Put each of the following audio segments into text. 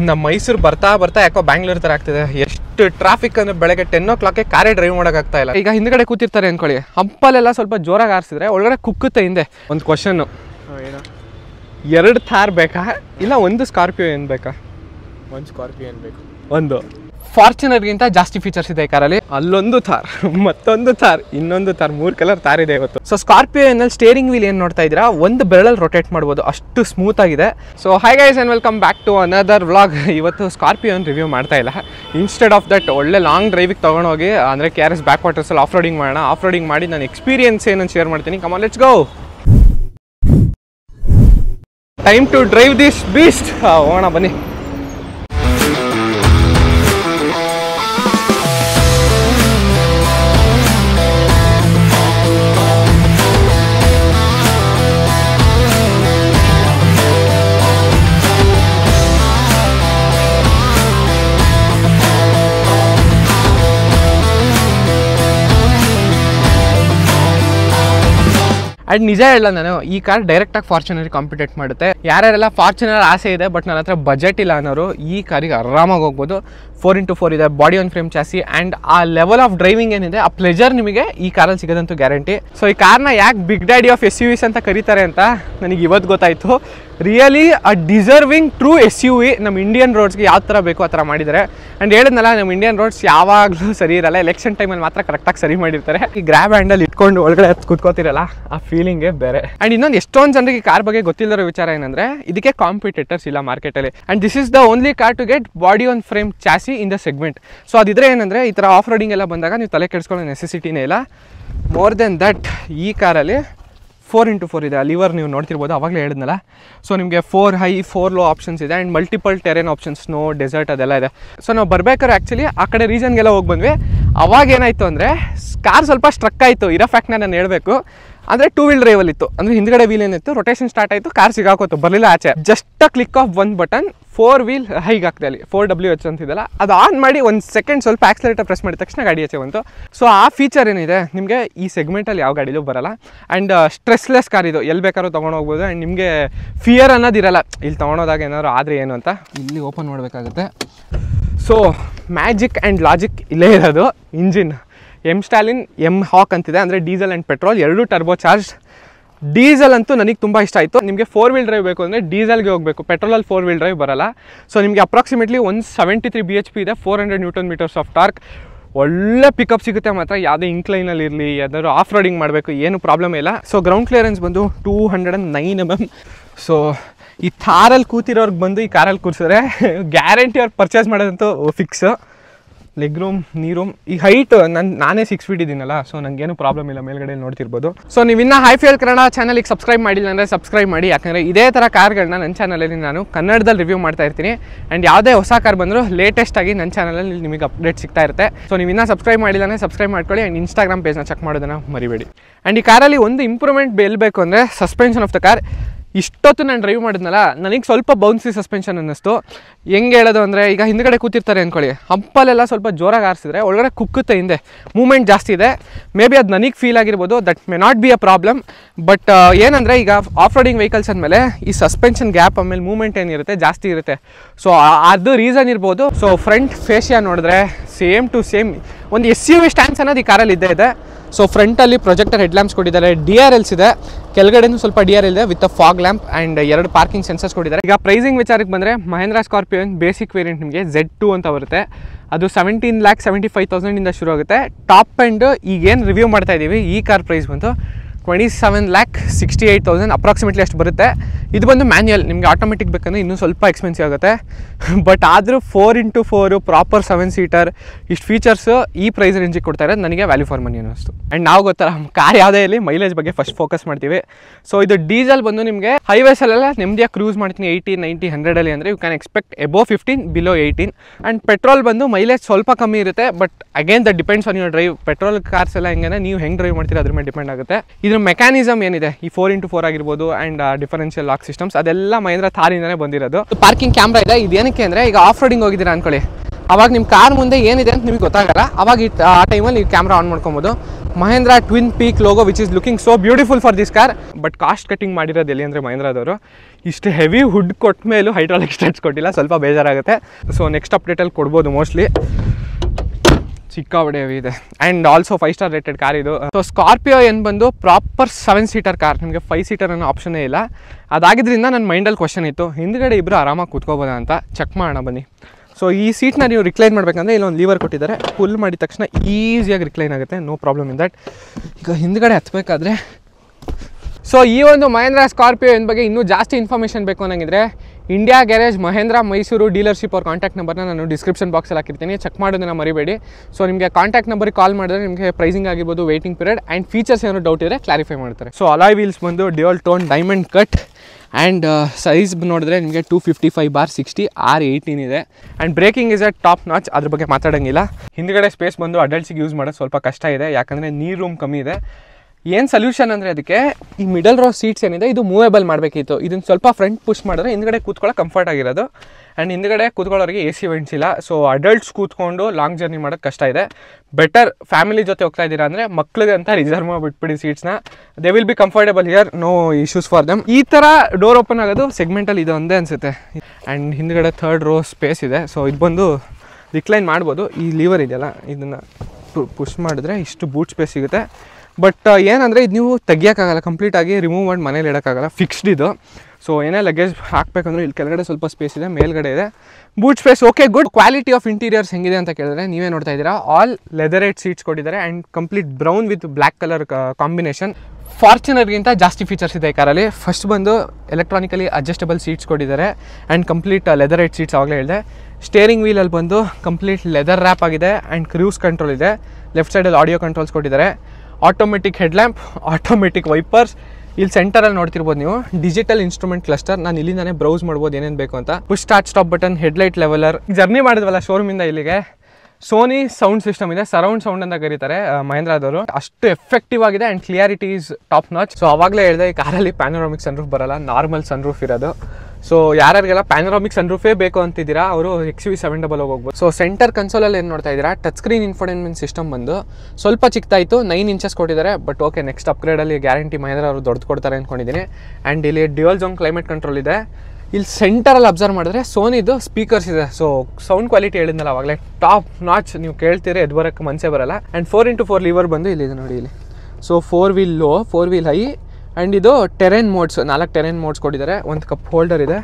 ನಮ್ಮ ಮೈಸೂರು ಬರ್ತಾ ಬರ್ತಾ ಯಾಕೋ ಬ್ಯಾಂಗ್ಳೂರ್ ತರ ಆಗ್ತಿದೆ ಎಷ್ಟು ಟ್ರಾಫಿಕ್ ಅಂದ್ರೆ ಬೆಳಗ್ಗೆ ಟೆನ್ ಓ ಕ್ಲಾಕ್ಗೆ ಕಾರೇ ಡ್ರೈವ್ ಆಗ್ತಾ ಇಲ್ಲ ಈಗ ಹಿಂದ್ಗಡೆ ಕೂತಿರ್ತಾರೆ ಅನ್ಕೊಳ್ಳಿ ಹಂಪಲೆಲ್ಲ ಸ್ವಲ್ಪ ಜೋರಾಗಿ ಆರಿಸಿದ್ರೆ ಒಳಗಡೆ ಕುಕ್ಕುತ್ತೆ ಹಿಂದೆ ಒಂದು ಕ್ವಶನ್ ಎರಡು ಥಾರ್ ಬೇಕಾ ಇಲ್ಲ ಒಂದು ಸ್ಕಾರ್ಪಿಯೋ ಏನ್ ಬೇಕಾ ಒಂದು ಸ್ಕಾರ್ಪಿಯೋ ಏನ್ ಬೇಕು ಒಂದು ಫಾರ್ಚುನರ್ಗಿಂತ ಜಾಸ್ತಿ ಫೀಚರ್ಸ್ ಇದೆ ಈ ಕಾರಲ್ಲಿ ಅಲ್ಲೊಂದು ಥಾರ್ ಮತ್ತೊಂದು ಥಾರ್ ಇನ್ನೊಂದು ಥಾರ್ ಮೂರು ಕಲರ್ ಥಾರ್ ಇದೆ ಇವತ್ತು ಸೊ ಸ್ಕಾರ್ಪಿಯೋನಲ್ಲಿ ಸ್ಟೇರಿಂಗ್ ವೀಲ್ ಏನು ನೋಡ್ತಾ ಇದ್ರ ಒಂದು ಬೆರಳಲ್ಲಿ ರೊಟೇಟ್ ಮಾಡ್ಬೋದು ಅಷ್ಟು ಸ್ಮೂತ್ ಆಗಿದೆ so hi guys and welcome back to another vlog ಇವತ್ತು ಸ್ಕಾರ್ಪಿಯೋನ್ ರಿವ್ಯೂ ಮಾಡ್ತಾ ಇಲ್ಲ ಇನ್ಸ್ಟೆಡ್ ಆಫ್ ದಟ್ ಒಳ್ಳೆ ಲಾಂಗ್ ಡ್ರೈವಿಗೆ ತಗೊಂಡೋಗಿ ಅಂದರೆ ಕೆ ಆರ್ ಎಸ್ ಬ್ಯಾಕ್ ವಾಟರ್ಸಲ್ಲಿ ಆಫ್ ರೋಡಿಂಗ್ ಮಾಡೋಣ ಆಫ್ ರೋಡಿಂಗ್ ಮಾಡಿ ನಾನು ಎಕ್ಸ್ಪೀರಿಯನ್ಸ್ ಏನನ್ನು ಶೇರ್ ಮಾಡ್ತೀನಿ ಕಮಾಲ್ let's go time to drive this beast ಹೋಗೋಣ ಬನ್ನಿ ಅಂಡ್ ನಿಜ ಹೇಳಲ್ಲ ನಾನು ಈ ಕಾರ್ ಡೈರೆಕ್ಟ್ ಆಗಿ ಫಾರ್ಚುನರ್ ಕಾಂಪಿಟೇಟ್ ಮಾಡುತ್ತೆ ಯಾರ್ಯಾರೆಲ್ಲ ಫಾರ್ಚುನರ್ ಆಸೆ ಇದೆ ಬಟ್ ನನ್ನ ಹತ್ರ ಬಜೆಟ್ ಇಲ್ಲ ಅನ್ನೋರು ಈ ಕಾರಿಗೆ ಆರಾಮಾಗಿ ಹೋಗ್ಬೋದು ಫೋರ್ ಇಂಟು ಫೋರ್ ಇದೆ body on frame chassis and ಆ ಲೆವೆಲ್ ಆಫ್ ಡ್ರೈವಿಂಗ್ ಏನಿದೆ ಆ ಪ್ಲೆಜರ್ ನಿಮಗೆ ಈ ಕಾರಲ್ಲಿ ಸಿಗೋದಂತೂ ಗ್ಯಾರಂಟಿ ಸೊ ಈ ಕಾರ್ನ ಯಾಕೆ big daddy of S U Vs ಅಂತ ಕರೀತಾರೆ ಅಂತ ನನಗೆ ಇವತ್ತು ಗೊತ್ತಾಯಿತು really a deserving true S U V ನಮ್ಮ ಇಂಡಿಯನ್ ರೋಡ್ಸ್ಗೆ ಯಾವ ಥರ ಬೇಕು ಆ ಥರ ಮಾಡಿದ್ದಾರೆ ಆ್ಯಂಡ್ ಹೇಳಿದ್ನಲ್ಲ ನಮ್ಮ ಇಂಡಿಯನ್ ರೋಡ್ಸ್ ಯಾವಾಗಲೂ ಸರಿ ಇರಲ್ಲ ಎಲೆಕ್ಷನ್ ಟೈಮಲ್ಲಿ ಮಾತ್ರ ಕರೆಕ್ಟಾಗಿ ಸರಿ ಮಾಡಿರ್ತಾರೆ ಈ ಗ್ರಾಬ್ ಹ್ಯಾಂಡಲ್ ಇಟ್ಕೊಂಡು ಒಳಗಡೆ ಕುತ್ಕೋತಿರಲ್ಲ ಆ ಫೀಲಿಂಗೇ ಬೇರೆ ಆ್ಯಂಡ್ ಇನ್ನೊಂದು ಎಷ್ಟೊಂದು ಜನರಿಗೆ ಕಾರ್ ಬಗ್ಗೆ ಗೊತ್ತಿಲ್ಲರೋ ವಿಚಾರ ಏನಂದರೆ ಇದಕ್ಕೆ ಕಾಂಪಿಟೇಟರ್ಸ್ ಇಲ್ಲ ಮಾರ್ಕೆಟಲ್ಲಿ and this is the only car to get body on frame chassis in the segment so ಅದಿದ್ರೆ ಏನಂದರೆ ಈ ಥರ ಆಫ್ ರೋಡಿಂಗ್ ಎಲ್ಲ ಬಂದಾಗ ನೀವು ತಲೆ ಕೆಡಿಸ್ಕೊಳ್ಳೋ ನೆಸೆಸಿಟಿನೇ ಇಲ್ಲ ಮೋರ್ ದೆನ್ ದಟ್ ಈ ಕಾರಲ್ಲಿ ಫೋರ್ ಇಂಟು ಫೋರ್ ಇದೆ ಲಿವರ್ ನೀವು ನೋಡ್ತಿರ್ಬೋದು ಅವಾಗಲೇ ಹೇಳಿದ್ನಲ್ಲ ಸೊ ನಿಮಗೆ four high four low options ಇದೆ and multiple terrain options snow desert ಅದೆಲ್ಲ ಇದೆ ಸೊ ನಾವು ಬರಬೇಕಾದ್ರೆ ಆ್ಯಕ್ಚುಲಿ ಆ ಕಡೆ ರೀಸನ್ಗೆಲ್ಲ ಹೋಗಿ ಬಂದ್ವಿ ಅವಾಗ ಏನಾಯಿತು ಅಂದರೆ ಕಾರ್ ಸ್ವಲ್ಪ ಸ್ಟ್ರಕ್ ಆಯಿತು ಇರೋ ಫ್ಯಾಕ್ಟ್ನ ನಾನು ಹೇಳಬೇಕು ಅಂದರೆ ಟೂ ವೀಲ್ ಡ್ರೈವಲ್ಲಿ ಇತ್ತು ಅಂದರೆ ಹಿಂದ್ಗಡೆ ವೀಲ್ ಏನಿತ್ತು ರೊಟೇಷನ್ ಸ್ಟಾರ್ಟ್ ಆಯಿತು ಕಾರ್ ಸಿಗಾಕೋತು ಬರಲಿಲ್ಲ ಆಚೆ ಜಸ್ಟ್ ಕ್ಲಿಕ್ ಆಫ್ ಒಂದು ಬಟನ್ ಫೋರ್ ವೀಲ್ ಹೈಗ್ ಆಗ್ತದೆ ಅಲ್ಲಿ ಫೋರ್ ಡಬ್ಲ್ಯೂ ಎಚ್ ಅಂತಿದ್ದಲ್ಲ ಅದು ಆನ್ ಮಾಡಿ ಒಂದು ಸೆಕೆಂಡ್ ಸ್ವಲ್ಪ ಆಕ್ಸಲೇಟರ್ ಪ್ರೆಸ್ ಮಾಡಿದ ತಕ್ಷಣ ಗಾಡಿ ಆಚೆ ಬಂತು ಸೊ ಆ ಫೀಚರ್ ಏನಿದೆ ನಿಮಗೆ ಈ ಸೆಗ್ಮೆಂಟಲ್ಲಿ ಯಾವ ಗಾಡಿಲೂ ಬರಲ್ಲ ಆ್ಯಂಡ್ ಸ್ಟ್ರೆಸ್ಲೆಸ್ ಕಾರ್ ಇದು ಎಲ್ಲಿ ಬೇಕಾದ್ರೂ ಹೋಗ್ಬೋದು ಆ್ಯಂಡ್ ನಿಮಗೆ ಫಿಯರ್ ಅನ್ನೋದಿರಲ್ಲ ಇಲ್ಲಿ ತೊಗೊಂಡೋದಾಗ ಏನಾದ್ರು ಆದರೆ ಏನು ಅಂತ ಇಲ್ಲಿ ಓಪನ್ ಮಾಡಬೇಕಾಗುತ್ತೆ ಸೊ ಮ್ಯಾಜಿಕ್ ಆ್ಯಂಡ್ ಲಾಜಿಕ್ ಇಲ್ಲೇ ಇರೋದು engine M Stalin M mHawk ಅಂತಿದೆ ಅಂದರೆ ಡೀಸೆಲ್ ಆ್ಯಂಡ್ ಪೆಟ್ರೋಲ್ ಎರಡೂ ಟರ್ಬೋ ಚಾರ್ಜ್ ಡೀಸೆಲ್ ಅಂತೂ ನನಗೆ ತುಂಬ ಇಷ್ಟ ಆಯಿತು ನಿಮಗೆ ಫೋರ್ ವೀಲ್ ಡ್ರೈವ್ ಬೇಕು ಅಂದರೆ ಡೀಸೆಲ್ಗೆ ಹೋಗಬೇಕು ಪೆಟ್ರೋಲಲ್ಲಿ ಫೋರ್ ವೀಲ್ ಡ್ರೈವ್ ಬರಲ್ಲ ಸೊ ನಿಮಗೆ ಅಪ್ರಾಕ್ಸಿಮೇಟ್ಲಿ ಒಂದು seventy three B H P ಇದೆ four hundred newton metres of torque ಒಳ್ಳೆ ಪಿಕಪ್ ಸಿಗುತ್ತೆ ಮಾತ್ರ ಯಾವುದೇ ಇಂಕ್ಲೈನಲ್ಲಿ ಇರಲಿ ಯಾವ್ದಾದ್ರು ಆಫ್ ರೋಡಿಂಗ್ ಮಾಡಬೇಕು ಏನು ಪ್ರಾಬ್ಲಮ್ ಇಲ್ಲ ಸೊ ಗ್ರೌಂಡ್ ಕ್ಲಿಯರೆನ್ಸ್ ಬಂದು two hundred and nine M M so ಈ ಥಾರಲ್ಲಿ ಕೂತಿರೋರ್ಗೆ ಬಂದು ಈ ಕಾರಲ್ಲಿ ಕೂರಿಸಿದ್ರೆ ಗ್ಯಾರಂಟಿ ಅವ್ರು ಪರ್ಚೇಸ್ ಮಾಡೋದಂತೂ fix leg room knee room ಈ ಹೈಟ್ ನಾನು ನಾನೇ ಸಿಕ್ಸ್ ಫೀಟ್ ಇದ್ದೀನಲ್ಲ ಸೊ ನನಗೇನು ಪ್ರಾಬ್ಲಮ್ ಇಲ್ಲ ಮೇಲ್ಗಡೆ ನೋಡ್ತಿರ್ಬೋದು ಸೊ ನೀವು ಇನ್ನೂ ಹೈ ಫೇಲ್ ಕನ್ನಡ ಚಾನಲಿಗೆ ಸಬ್ಸ್ಕ್ರೈಬ್ ಮಾಡಿಲ್ಲ ಅಂದರೆ ಸಬ್ಸ್ಕ್ರೈಬ್ ಮಾಡಿ ಯಾಕಂದರೆ ಇದೇ ಥರ ಕಾರ್ಗಳನ್ನ ನನ್ನ ಚಾನಲಲ್ಲಿ ನಾನು ಕನ್ನಡದಲ್ಲಿ ರಿವ್ಯೂ ಮಾಡ್ತಾ ಇರ್ತೀನಿ ಆ್ಯಂಡ್ ಯಾವುದೇ ಹೊಸ ಕಾರ್ ಬಂದರೂ ಲೇಟೆಸ್ಟ್ ಆಗಿ ನನ್ನ ಚಾನಲಲ್ಲಿ ನಿಮಗೆ ಅಪ್ಡೇಟ್ ಸಿಗ್ತಾ ಇರುತ್ತೆ ಸೊ ನೀವು ಇನ್ನೂ ಸಬ್ಸ್ಕ್ರೈಬ್ ಮಾಡಿಲ್ಲ ಅಂದರೆ ಸಬ್ಸ್ಕ್ರೈಬ್ ಮಾಡ್ಕೊಳ್ಳಿ ಆ್ಯಂಡ್ ಇನ್ಸ್ಟಾಗ್ರಾಮ್ ಪೇಜ್ನ ಚೆಕ್ ಮಾಡೋದನ್ನು ಮರಿಬೇಡಿ ಆ್ಯಂಡ್ ಈ ಕಾರಲ್ಲಿ ಒಂದು ಇಂಪ್ರೂವ್ಮೆಂಟ್ ಬೇಲ್ಬೇಕು ಅಂದರೆ ಸಸ್ಪೆನ್ಷನ್ ಆಫ್ ದ ಕಾರ್ ಇಷ್ಟೊತ್ತು ನಾನು ಡ್ರೈವ್ ಮಾಡಿದ್ನಲ್ಲ ನನಗೆ ಸ್ವಲ್ಪ ಬೌನ್ಸಿ ಸಸ್ಪೆನ್ಷನ್ ಅನ್ನಿಸ್ತು ಹೆಂಗೆ ಹೇಳೋದು ಅಂದರೆ ಈಗ ಹಿಂದ್ಗಡೆ ಕೂತಿರ್ತಾರೆ ಅಂದ್ಕೊಳ್ಳಿ ಹಂಪಲೆಲ್ಲ ಸ್ವಲ್ಪ ಜೋರಾಗಿ ಆರಿಸಿದ್ರೆ ಒಳಗಡೆ ಕುಕ್ಕುತ್ತೆ ಹಿಂದೆ ಮೂಮೆಂಟ್ ಜಾಸ್ತಿ ಇದೆ ಮೇ ಬಿ ಅದು ನನಗೆ ಫೀಲ್ ಆಗಿರ್ಬೋದು that may not be a problem but ಏನಂದರೆ ಈಗ ಆಫ್ ರೋಡಿಂಗ್ ವೆಹಿಕಲ್ಸ್ ಅಂದಮೇಲೆ ಈ ಸಸ್ಪೆನ್ಷನ್ ಗ್ಯಾಪ್ ಆಮೇಲೆ ಮೂಮೆಂಟ್ ಏನಿರುತ್ತೆ ಜಾಸ್ತಿ ಇರುತ್ತೆ ಸೊ ಅದು ರೀಸನ್ ಇರ್ಬೋದು ಸೊ ಫ್ರಂಟ್ ಫೇಶಿಯಾ ನೋಡಿದ್ರೆ ಸೇಮ್ ಟು ಸೇಮ್ ಒಂದು ಎಸ್ ಯು ವಿ ಸ್ಟ್ಯಾಂಡ್ಸ್ ಅನ್ನೋದು ಈ ಕಾರಲ್ಲಿ ಇದ್ದೇ ಇದೆ ಸೊ ಫ್ರಂಟಲ್ಲಿ ಪ್ರೊಜೆಕ್ಟರ್ ಹೆಡ್ಲ್ಯಾಂಪ್ಸ್ ಕೊಟ್ಟಿದ್ದಾರೆ ಡಿ ಆರ್ ಎಲ್ಸ್ ಇದೆ ಕೆಳಗಡೆನೂ ಸ್ವಲ್ಪ ಡಿ ಇದೆ ವಿತ್ ಫಾಗ್ ಲ್ಯಾಂಪ್ ಆ್ಯಂಡ್ ಎರಡು ಪಾರ್ಕಿಂಗ್ ಸೆನ್ಸರ್ಸ್ ಕೊಟ್ಟಿದ್ದಾರೆ ಈಗ ಪ್ರೈಸಿಂಗ್ ವಿಚಾರಕ್ಕೆ ಬಂದರೆ ಮಹೇಂದ್ರ ಸ್ಕಾರ್ಪಿಯೋನ್ ಬೇಸಿಕ್ ವೇರಿಯಂಟ್ ನಿಮಗೆ ಝೆಡ್ ಟು ಅಂತ ಬರುತ್ತೆ ಅದು ಸೆವೆಂಟೀನ್ ಲ್ಯಾಕ್ ಸೆವೆಂಟಿ ಫೈವ್ ತೌಸಂಡಿಂದ ಶುರು ಆಗುತ್ತೆ ಟಾಪ್ ಆ್ಯಂಡ್ ಈಗೇನು ರಿವ್ಯೂ ಮಾಡ್ತಾ ಇದ್ದೀವಿ ಈ ಕಾರ್ ಪ್ರೈಸ್ ಬಂತು twenty seven lakh sixty eight thousand approximately ಅಷ್ಟು ಬರುತ್ತೆ ಇದು ಬಂದು ಮ್ಯಾನ್ಯಲ್ ನಿಮಗೆ ಆಟೋಮೆಟಿಕ್ ಬೇಕಂದರೆ ಇನ್ನೂ ಸ್ವಲ್ಪ ಎಕ್ಸ್ಪೆನ್ಸಿವ್ ಆಗುತ್ತೆ ಬಟ್ ಆದರೂ four into four proper seven seater ಇಷ್ಟು ಫೀಚರ್ಸು ಈ ಪ್ರೈಸ್ ರೇಂಜಿಗೆ ಕೊಡ್ತಾರೆ ನನಗೆ ವ್ಯಾಲ್ಯೂ ಫಾರ್ ಮನಿ ಅನ್ನಿಸ್ತು ಆ್ಯಂಡ್ ನಾವು ಗೊತ್ತಲ್ಲ ಕಾರ್ ಯಾವುದೇ ಇಲ್ಲಿ ಮೈಲೇಜ್ ಬಗ್ಗೆ ಫಸ್ಟ್ ಫೋಕಸ್ ಮಾಡ್ತೀವಿ ಸೊ ಇದು ಡೀಸೆಲ್ ಬಂದು ನಿಮಗೆ ಹೈವೇಸಲ್ಲೆಲ್ಲ ನೆಮ್ಮದಿಯಾಗಿ ಕ್ರೂಸ್ ಮಾಡ್ತೀನಿ ಏಯ್ಟಿ ನೈಂಟಿ ಹಂಡ್ರೆಡಲ್ಲಿ ಅಂದರೆ you can expect above fifteen below eighteen and petrol ಬಂದು ಮೈಲೇಜ್ ಸ್ವಲ್ಪ ಕಮ್ಮಿ ಇರುತ್ತೆ but again the depends on your drive petrol cars ಎಲ್ಲ ಹೆಂಗೆ ನೀವು ಹೆಂಗೆ ಡ್ರೈವ್ ಮಾಡ್ತೀರಾ ಅದ್ರ ಮೇಲೆ ಡಿಪೆಂಡ್ ಆಗುತ್ತೆ ಇದು ಇದ್ರ ಮೆಕ್ಯಾನಿಸಮ್ ಏನಿದೆ ಈ ಫೋರ್ ಇಂಟು ಫೋರ್ ಆಗಿರ್ಬೋದು ಅಂಡ್ ಡಿಫರೆನ್ಷಿಯಲ್ ಲಾಕ್ ಸಿಸ್ಟಮ್ಸ್ ಅದೆಲ್ಲ ಮಹೇಂದ್ರ ಥಾರಿಂದಾನೇ ಬಂದಿರೋದು ಪಾರ್ಕಿಂಗ್ ಕ್ಯಾಮ್ರಾ ಇದೆ ಇದೇನಕ್ಕೆ ಅಂದರೆ ಈಗ ಆಫ್ ರೋಡಿಂಗ್ ಹೋಗಿದ್ದೀರಾ ಅನ್ಕೊಳ್ಳಿ ಅವಾಗ ನಿಮ್ಮ ಕಾರ್ ಮುಂದೆ ಏನಿದೆ ಅಂತ ನಿಮಗೆ ಗೊತ್ತಾಗಲ್ಲ ಅವಾಗ ಆ ಟೈಮಲ್ಲಿ ನೀವು ಕ್ಯಾಮ್ರಾ ಆನ್ ಮಾಡ್ಕೊಬೋದು Mahindra twin peak logo which is looking so beautiful for this car but cost cutting ಮಾಡಿರೋದು ಎಲ್ಲಿ ಅಂದರೆ ಮಹೇಂದ್ರದವರು ಇಷ್ಟು ಹೆವಿ ಹುಡ್ ಕೊಟ್ಟ ಮೇಲೂ ಹೈಡ್ರಾಲಿಕ್ ಸ್ಟೆಟ್ಸ್ ಕೊಟ್ಟಿಲ್ಲ ಸ್ವಲ್ಪ ಬೇಜಾರಾಗುತ್ತೆ ಸೊ ನೆಕ್ಸ್ಟ್ ಅಪ್ಡೇಟಲ್ಲಿ ಕೊಡ್ಬೋದು ಮೋಸ್ಟ್ಲಿ ಸಿಕ್ಕಾಬಡೆ ಇದೆ and also five star rated car ಇದು ಸೊ ಸ್ಕಾರ್ಪಿಯೋ ಏನು ಬಂದು ಪ್ರಾಪರ್ ಸೆವೆನ್ ಸೀಟರ್ ಕಾರ್ ನನಗೆ ಫೈವ್ ಸೀಟರ್ ಅನ್ನೋ ಆಪ್ಷನೇ ಇಲ್ಲ ಅದಾಗಿದ್ದರಿಂದ ನನ್ನ ಮೈಂಡಲ್ಲಿ ಕ್ವಶನ್ ಇತ್ತು ಹಿಂದ್ಗಡೆ ಇಬ್ಬರು ಆರಾಮಾಗಿ ಕೂತ್ಕೋಬೋದ ಅಂತ ಚೆಕ್ ಮಾಡೋಣ ಬನ್ನಿ ಸೊ ಈ ಸೀಟ್ನ ನೀವು ರಿಕ್ಲೈನ್ ಮಾಡಬೇಕಂದ್ರೆ ಇಲ್ಲೊಂದು ಲೀವರ್ ಕೊಟ್ಟಿದ್ದಾರೆ ಫುಲ್ ಮಾಡಿದ ತಕ್ಷಣ ಈಸಿಯಾಗಿ ರಿಕ್ಲೈನ್ ಆಗುತ್ತೆ ನೋ ಪ್ರಾಬ್ಲಮ್ ಇನ್ ದಟ್ ಈಗ ಹಿಂದ್ಗಡೆ ಹತ್ಬೇಕಾದ್ರೆ ಸೊ ಈ ಒಂದು ಮಹೇಂದ್ರ ಸ್ಕಾರ್ಪಿಯೋ ಏನ್ ಬಗ್ಗೆ ಇನ್ನೂ ಜಾಸ್ತಿ ಇನ್ಫಾರ್ಮೇಷನ್ ಬೇಕು ಅನ್ನಂಗಿದ್ರೆ India garage Mahindra Mysuru dealership ಅವ್ರ ಕಾಂಟ್ಯಾಕ್ಟ್ ನಂಬರ್ನ ನಾನು ಡಿಸ್ಕ್ರಿಪ್ಷನ್ ಬಾಕ್ಸಲ್ಲಿ ಹಾಕಿರ್ತೀನಿ ಚೆಕ್ ಮಾಡೋದನ್ನು ಮರಿಬೇಡಿ ಸೊ ನಿಮಗೆ ಕಾಂಟ್ಯಾಕ್ಟ್ ನಂಬರ್ ಕಾಲ್ ಮಾಡಿದ್ರೆ ನಿಮಗೆ ಪ್ರೈಸಿಂಗ್ ಆಗಿರ್ಬೋದು ವೇಟಿಂಗ್ ಪೀರಿಯಡ್ ಆ್ಯಂಡ್ ಫೀಚರ್ಸ್ ಏನೋ ಡೌಟ್ ಇದ್ರೆ ಕ್ಲಾರಿಫೈ ಮಾಡ್ತಾರೆ ಸೊ ಅಲಾಯ್ ವೀಲ್ಸ್ ಬಂದು dual tone diamond cut and size ನೋಡಿದ್ರೆ ನಿಮಗೆ two fifty five bar sixty R eighteen ಇದೆ and braking is a top notch ಅದ್ರ ಬಗ್ಗೆ ಮಾತಾಡೋಂಗಿಲ್ಲ ಹಿಂದ್ಗಡೆ ಸ್ಪೇಸ್ ಬಂದು ಅಡಲ್ಟ್ಸಿಗೆ ಯೂಸ್ ಮಾಡೋದು ಸ್ವಲ್ಪ ಕಷ್ಟ ಇದೆ ಯಾಕಂದರೆ ನೀರು ರೂಮ್ ಕಮ್ಮಿ ಇದೆ ಏನು ಸೊಲ್ಯೂಷನ್ ಅಂದರೆ ಅದಕ್ಕೆ ಈ ಮಿಡಲ್ ರೋ ಸೀಟ್ಸ್ ಏನಿದೆ ಇದು ಮೂವೇಬಲ್ ಮಾಡಬೇಕಿತ್ತು ಇದನ್ನ ಸ್ವಲ್ಪ ಫ್ರಂಟ್ ಪುಷ್ ಮಾಡಿದ್ರೆ ಹಿಂದ್ಗಡೆ ಕೂತ್ಕೊಳ್ಳೋ ಕಂಫರ್ಟ್ ಆಗಿರೋದು ಆ್ಯಂಡ್ ಹಿಂದ್ಗಡೆ ಕೂತ್ಕೊಳ್ಳೋರಿಗೆ ಎ ಸಿ ವೆಂಟ್ಸ್ ಇಲ್ಲ ಸೊ ಅಡಲ್ಟ್ಸ್ ಕೂತ್ಕೊಂಡು ಲಾಂಗ್ ಜರ್ನಿ ಮಾಡೋಕೆ ಕಷ್ಟ ಇದೆ ಬೆಟರ್ ಫ್ಯಾಮಿಲಿ ಜೊತೆ ಹೋಗ್ತಾ ಇದ್ದೀರಾ ಅಂದರೆ ಮಕ್ಳಿಗೆ ಅಂತ ರಿಸರ್ವ್ ಬಿಟ್ಬಿಡಿ ಸೀಟ್ಸ್ನ they will be comfortable here no issues for them ಈ ಥರ ಡೋರ್ ಓಪನ್ ಆಗೋದು ಸೆಗ್ಮೆಂಟಲ್ಲಿ ಇದು ಒಂದೇ ಅನಿಸುತ್ತೆ ಆ್ಯಂಡ್ ಹಿಂದ್ಗಡೆ ಥರ್ಡ್ ರೋ ಸ್ಪೇಸ್ ಇದೆ ಸೊ ಇದು ಬಂದು ರಿಕ್ಲೈನ್ ಮಾಡ್ಬೋದು ಈ ಲೀವರ್ ಇದೆಯಲ್ಲ ಇದನ್ನು ಪುಷ್ ಮಾಡಿದ್ರೆ ಇಷ್ಟು ಬೂಟ್ ಸ್ಪೇಸ್ ಸಿಗುತ್ತೆ ಬಟ್ uh, ಏನಂದರೆ ಇದು ನೀವು ತೆಗಿಯೋಕ್ಕಾಗಲ್ಲ ಕಂಪ್ಲೀಟಾಗಿ ರಿಮೂವ್ ಮಾಡಿ ಮನೇಲಿ ಇಡೋಕ್ಕಾಗಲ್ಲ ಫಿಕ್ಸ್ಡ್ ಇದು ಸೊ ಏನೇ ಲಗೇಜ್ ಹಾಕಬೇಕಂದ್ರೆ ಇಲ್ಲಿ ಕೆಳಗಡೆ ಸ್ವಲ್ಪ ಸ್ಪೇಸ್ ಇದೆ ಮೇಲ್ಗಡೆ ಇದೆ boot space okay good quality of interiors ಹೆಂಗಿದೆ ಅಂತ ಕೇಳಿದ್ರೆ ನೀವೇ ನೋಡ್ತಾ ಇದ್ದೀರಾ ಆಲ್ ಲೆದರೈಟ್ ಸೀಟ್ಸ್ ಕೊಟ್ಟಿದ್ದಾರೆ and complete brown with black colour combination ಫಾರ್ಚುನರ್ಗಿಂತ ಜಾಸ್ತಿ ಫೀಚರ್ಸ್ ಇದೆ ಈ ಕಾರಲ್ಲಿ ಫಸ್ಟ್ ಬಂದು ಎಲೆಕ್ಟ್ರಾನಿಕಲಿ ಅಡ್ಜಸ್ಟಬಲ್ ಸೀಟ್ಸ್ ಕೊಟ್ಟಿದ್ದಾರೆ ಆ್ಯಂಡ್ ಕಂಪ್ಲೀಟ್ ಲೆದರೈಟ್ ಸೀಟ್ಸ್ ಆಗಲೇ ಹೇಳಿದೆ ಸ್ಟೇರಿಂಗ್ ವೀಲಲ್ಲಿ ಬಂದು ಕಂಪ್ಲೀಟ್ ಲೆದರ್ ರ್ಯಾಪ್ ಆಗಿದೆ ಆ್ಯಂಡ್ ಕ್ರೂಸ್ ಕಂಟ್ರೋಲ್ ಇದೆ ಲೆಫ್ಟ್ ಸೈಡಲ್ಲಿ ಆಡಿಯೋ ಕಂಟ್ರೋಲ್ಸ್ ಕೊಟ್ಟಿದ್ದಾರೆ ಆಟೋಮೆಟಿಕ್ ಹೆಡ್ಲ್ಯಾಂಪ್ ಆಟೋಮೆಟಿಕ್ ವೈಪರ್ಸ್ ಇಲ್ಲಿ ಸೆಂಟರಲ್ಲಿ ನೋಡ್ತಿರ್ಬೋದು ನೀವು ಡಿಜಿಟಲ್ ಇನ್ಸ್ಟ್ರೂಮೆಂಟ್ ಕ್ಲಸ್ಟರ್ ನಾನು ಇಲ್ಲಿಂದಲೇ ಬ್ರೌಸ್ ಮಾಡ್ಬೋದು ಏನೇನು ಬೇಕು ಅಂತ push start stop button headlight leveler journey ಮಾಡಿದ್ವಲ್ಲ ಶೋರೂಮಿಂದ ಇಲ್ಲಿಗೆ ಸೋನಿ ಸೌಂಡ್ ಸಿಸ್ಟಮ್ ಇದೆ ಸರೌಂಡ್ ಸೌಂಡ್ ಅಂತ ಕರೀತಾರೆ ಮಹೇಂದ್ರದವರು ಅಷ್ಟು ಎಫೆಕ್ಟಿವ್ ಆಗಿದೆ and clarity is top notch so ಅವಾಗಲೇ ಹೇಳಿದೆ ಈ ಕಾರಲ್ಲಿ ಪ್ಯಾನೋರಾಮಿಕ್ ಸನ್ರೂಫ್ ಬರಲ್ಲ ನಾರ್ಮಲ್ ಸನ್ ರೂಫ್ ಇರೋದು ಸೊ ಯಾರ್ಯಾರಿಗೆಲ್ಲ ಪ್ಯಾನರಾಮಿಕ್ ಸನ್ ರೂಫೇ ಬೇಕು ಅಂತಿದ್ದೀರಾ ಅವರು ಎಕ್ಸ್ ವಿ ಸೆವೆನ್ ಡಬಲ್ ಹೋಗ್ಬೋದು ಸೊ ಸೆಂಟರ್ ಕನ್ಸೋಲಲ್ಲಿ ಏನು ನೋಡ್ತಾ ಇದ್ದೀರಾ ಟಚ್ ಸ್ಕ್ರೀನ್ ಇನ್ಫೋಟೈನ್ಮೆಂಟ್ ಸಿಸ್ಟಮ್ ಬಂದು ಸ್ವಲ್ಪ ಚಿಕ್ತಾಯಿತು ನೈನ್ ಇಂಚಸ್ ಕೊಟ್ಟಿದ್ದಾರೆ ಬಟ್ ಓಕೆ ನೆಕ್ಸ್ಟ್ ಅಪ್ಗ್ರೇಡಲ್ಲಿ ಗ್ಯಾರಂಟಿ ಮಹೇಂದ್ರ ಅವರು ದೊಡ್ಡ ಕೊಡ್ತಾರೆ ಅಂದ್ಕೊಂಡಿದ್ದೀನಿ ಆ್ಯಂಡ್ ಇಲ್ಲಿ ಡ್ಯುಯಲ್ ಝೋನ್ ಕ್ಲೈಮೇಟ್ ಕಂಟ್ರೋಲ್ ಇದೆ ಇಲ್ಲಿ ಸೆಂಟರಲ್ಲಿ ಅಬ್ಸರ್ವ್ ಮಾಡಿದ್ರೆ ಸೋನಿದು ಸ್ಪೀಕರ್ಸ್ ಇದೆ ಸೊ ಸೌಂಡ್ ಕ್ವಾಲಿಟಿ ಹೇಳಿದ್ನಲ್ಲ ಅವಾಗಲೇ ಟಾಪ್ ನಾಚ್ ನೀವು ಕೇಳ್ತೀರಿ ಎದ್ ಬರೋಕ್ಕೆ ಮನಸ್ಸೇ ಬರಲ್ಲ and four into four lever ಬಂದು ಇಲ್ಲಿ ನೋಡಿ ಇಲ್ಲಿ so four wheel low four wheel high and ಇದು ಟೆರೆನ್ ಮೋಡ್ಸ್ ನಾಲ್ಕು ಟೆರೆನ್ ಮೋಡ್ಸ್ ಕೊಟ್ಟಿದ್ದಾರೆ ಒಂದು ಕಪ್ ಹೋಲ್ಡರ್ ಇದೆ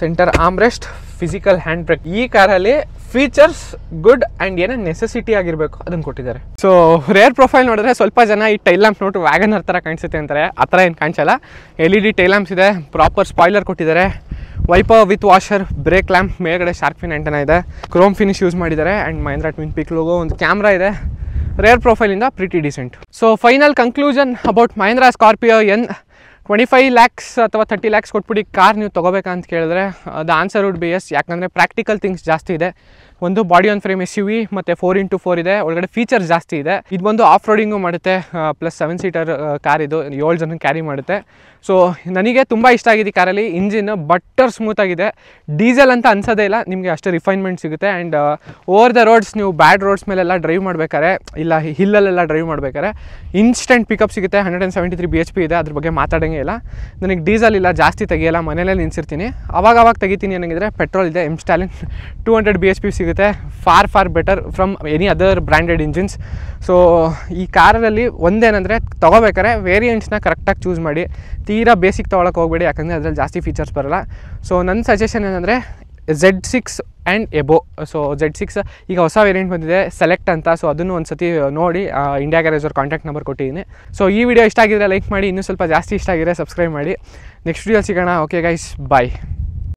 centre armrest physical hand brake ಈ ಕಾರಲ್ಲಿ ಫೀಚರ್ಸ್ ಗುಡ್ ಆ್ಯಂಡ್ ಏನೇ ನೆಸೆಸಿಟಿ ಆಗಿರಬೇಕು ಅದನ್ನು ಕೊಟ್ಟಿದ್ದಾರೆ ಸೊ ರೇರ್ ಪ್ರೊಫೈಲ್ ನೋಡಿದ್ರೆ ಸ್ವಲ್ಪ ಜನ ಈ ಟೈಲ್ ಲ್ಯಾಂಪ್ ನೋಟು ವ್ಯಾಗನರ್ ಥರ ಕಾಣಿಸುತ್ತೆ ಅಂತಾರೆ ಆ ಥರ ಏನು ಕಾಣಿಸಲ್ಲ L E D tail lamps ಇದೆ ಪ್ರಾಪರ್ ಸ್ಪಾಯ್ಲರ್ ಕೊಟ್ಟಿದ್ದಾರೆ wiper with washer brake lamp ಮೇಲ್ಗಡೆ ಫಿನ್ ಆ್ಯಂಟನ ಇದೆ ಕ್ರೋಮ್ ಫಿನಿಶ್ ಯೂಸ್ ಮಾಡಿದ್ದಾರೆ and Mahindra twin peak logo ಒಂದು ಕ್ಯಾಮ್ರಾ ಇದೆ ರೇರ್ ಪ್ರೊಫೈಲಿಂದ pretty decent so final conclusion about Mahindra Scorpio N twenty five lakhs ಅಥವಾ thirty lakhs ಕೊಟ್ಬಿಟ್ಟು ಕಾರ್ ನೀವು ತೊಗೋಬೇಕಂತ ಕೇಳಿದ್ರೆ ಅದು ಆನ್ಸರ್ ವುಡ್ ಬಿ ಎಸ್ ಯಾಕಂದರೆ ಪ್ರಾಕ್ಟಿಕಲ್ ಥಿಂಗ್ಸ್ ಜಾಸ್ತಿ ಇದೆ ಒಂದು body on frame S U V ಮತ್ತು ಫೋರ್ ಇಂಟು ಫೋರ್ ಇದೆ ಒಳಗಡೆ ಫೀಚರ್ಸ್ ಜಾಸ್ತಿ ಇದೆ ಇದು ಬಂದು ಆಫ್ ರೋಡಿಂಗು ಮಾಡುತ್ತೆ ಪ್ಲಸ್ ಸೆವೆನ್ ಸೀಟರ್ ಕಾರ್ ಇದು ಏಳು ಜನ ಕ್ಯಾರಿ ಮಾಡುತ್ತೆ ಸೊ ನನಗೆ ತುಂಬ ಇಷ್ಟ ಆಗಿದೆ ಕಾರಲ್ಲಿ ಇಂಜಿನ್ ಬಟ್ಟರ್ ಸ್ಮೂತ್ ಆಗಿದೆ ಡೀಸೆಲ್ ಅಂತ ಅನ್ಸೋದೇ ಇಲ್ಲ ನಿಮಗೆ ಅಷ್ಟು ರಿಫೈನ್ಮೆಂಟ್ ಸಿಗುತ್ತೆ ಆ್ಯಂಡ್ ಓವರ್ ದ ರೋಡ್ಸ್ ನೀವು ಬ್ಯಾಡ್ ರೋಡ್ಸ್ ಮೇಲೆಲ್ಲ ಡ್ರೈವ್ ಮಾಡಬೇಕಾರೆ ಇಲ್ಲ ಹಿಲ್ಲಲ್ಲೆಲ್ಲ ಡ್ರೈವ್ ಮಾಡಬೇಕಾರೆ ಇನ್ಸ್ಟೆಂಟ್ ಪಿಕಪ್ ಸಿಗುತ್ತೆ hundred and seventy three B H P ಇದೆ ಅದ್ರ ಬಗ್ಗೆ ಮಾತಾಡೋಂಗೆ ಇಲ್ಲ ನನಗೆ ಡೀಸೆಲ್ ಇಲ್ಲ ಜಾಸ್ತಿ ತೆಗಿಯಲ್ಲ ಮನೇಲೇ ನಿನ್ಸಿರ್ತೀನಿ ಅವಾಗ ಅವಾಗ ತೆಗಿತೀನಿ ಏನಾಗಿದ್ರೆ ಪೆಟ್ರೋಲ್ ಇದೆ M Stallion two hundred B H P ಸಿಗುತ್ತೆ ಸಿಗುತ್ತೆ for for better from any other branded engines so ಈ ಕಾರಲ್ಲಿ ಒಂದೇನಂದರೆ ತೊಗೋಬೇಕಾರೆ ವೇರಿಯಂಟ್ಸ್ನ ಕರೆಕ್ಟಾಗಿ ಚೂಸ್ ಮಾಡಿ ತೀರಾ ಬೇಸಿಕ್ ತೊಗೊಳಕ್ಕೆ ಹೋಗಬೇಡಿ ಯಾಕಂದರೆ ಅದರಲ್ಲಿ ಜಾಸ್ತಿ ಫೀಚರ್ಸ್ ಬರಲ್ಲ ಸೊ ನನ್ನ ಸಜೆಷನ್ ಏನಂದರೆ Z six and above so Z six ಈಗ ಹೊಸ ವೇರಿಯಂಟ್ ಬಂದಿದೆ ಸೆಲೆಕ್ಟ್ ಅಂತ ಸೊ ಅದನ್ನು ಒಂದು ಸತಿ ನೋಡಿ ಇಂಡಿಯಾ ಗ್ಯಾರೇಜ್ ಕಾಂಟ್ಯಾಕ್ಟ್ ನಂಬರ್ ಕೊಟ್ಟಿದ್ದೀನಿ ಸೊ ಈ ವಿಡಿಯೋ ಇಷ್ಟ ಆಗಿದ್ರೆ ಲೈಕ್ ಮಾಡಿ ಇನ್ನೂ ಸ್ವಲ್ಪ ಜಾಸ್ತಿ ಇಷ್ಟ ಆಗಿದ್ರೆ ಸಬ್ಸ್ಕ್ರೈಬ್ ಮಾಡಿ ನೆಕ್ಸ್ಟ್ ವಿಡಿಯೋ ಸಿಗೋಣ ಓಕೆ ಗೈಸ್ ಬಾಯ್